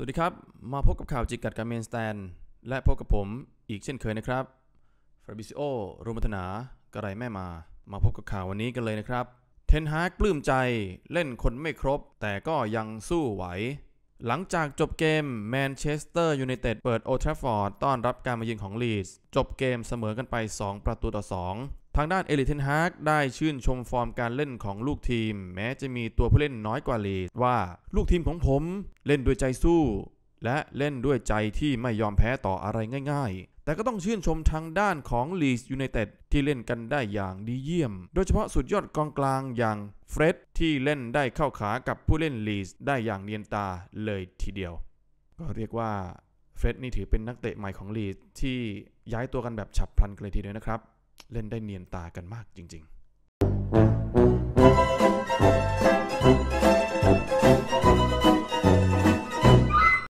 สวัสดีครับ มาพบกับข่าวจิกัดการเมนสแตนและพบกับผมอีกเช่นเคยนะครับฟาบิซิโอรูมัทนากระไรแม่มา มาพบกับข่าววันนี้กันเลยนะครับ เทนฮากปลื้มใจเล่นคนไม่ครบ แต่ก็ยังสู้ไหวหลังจากจบเกมแมนเชสเตอร์ยูไนเต็ดเปิดโอทราฟอร์ดต้อนรับการมายิงของลีดส์จบเกมเสมอกันไป 2 ประตูต่อ 2 ทางด้านเอลิเทนฮาร์กได้ชื่นชมฟอร์มการเล่นของลูกทีม แม้จะมีตัวผู้เล่นน้อยกว่าลีดว่าลูกทีมของผม เล่นด้วยใจสู้และเล่นด้วยใจที่ไม่ยอมแพ้ต่ออะไรง่ายๆ แต่ก็ต้องชื่นชมทางด้านของลีสยูไนเต็ดที่เล่นกันได้อย่างดีเยี่ยม โดยเฉพาะสุดยอดกองกลางอย่างเฟร็ดที่เล่นได้เข้าขา กับผู้เล่นลีสได้อย่างเนียนตาเลยทีเดียว ก็เรียกว่าเฟร็ดนี่ถือเป็นนักเตะใหม่ของลีสที่ย้ายตัวกันแบบฉับพลันเลยทีเดียวนะครับ เล่นได้เนียนตากันมากจริง ๆ